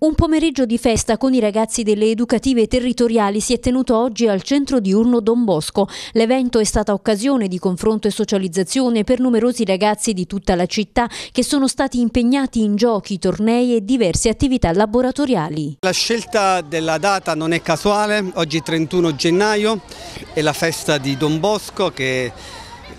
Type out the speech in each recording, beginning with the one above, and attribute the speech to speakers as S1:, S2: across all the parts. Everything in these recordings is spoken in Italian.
S1: Un pomeriggio di festa con i ragazzi delle educative territoriali si è tenuto oggi al centro diurno Don Bosco. L'evento è stata occasione di confronto e socializzazione per numerosi ragazzi di tutta la città che sono stati impegnati in giochi, tornei e diverse attività laboratoriali.
S2: La scelta della data non è casuale, oggi 31 gennaio è la festa di Don Bosco che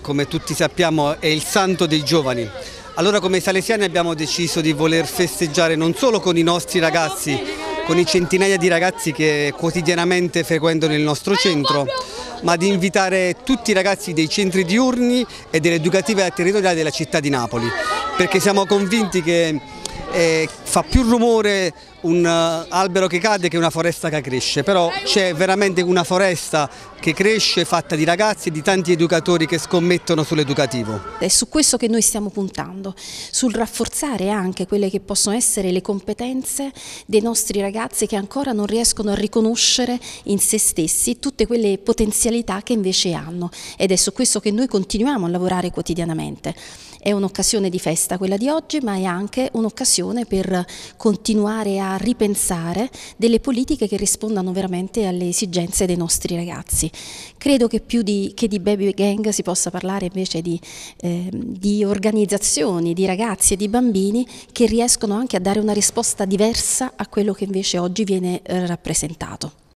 S2: come tutti sappiamo, è il santo dei giovani. Allora come salesiani abbiamo deciso di voler festeggiare non solo con i nostri ragazzi, con i centinaia di ragazzi che quotidianamente frequentano il nostro centro, ma di invitare tutti i ragazzi dei centri diurni e delle educative territoriali della città di Napoli, perché siamo convinti che eh, fa più rumore un eh, albero che cade che una foresta che cresce, però c'è veramente una foresta che cresce fatta di ragazzi e di tanti educatori che scommettono sull'educativo.
S3: È su questo che noi stiamo puntando, sul rafforzare anche quelle che possono essere le competenze dei nostri ragazzi che ancora non riescono a riconoscere in se stessi tutte quelle potenzialità che invece hanno ed è su questo che noi continuiamo a lavorare quotidianamente. È un'occasione di festa quella di oggi ma è anche un'occasione Commissione per continuare a ripensare delle politiche che rispondano veramente alle esigenze dei nostri ragazzi. Credo che più di, che di baby gang si possa parlare invece di, eh, di organizzazioni, di ragazzi e di bambini che riescono anche a dare una risposta
S2: diversa a quello che invece oggi viene eh, rappresentato.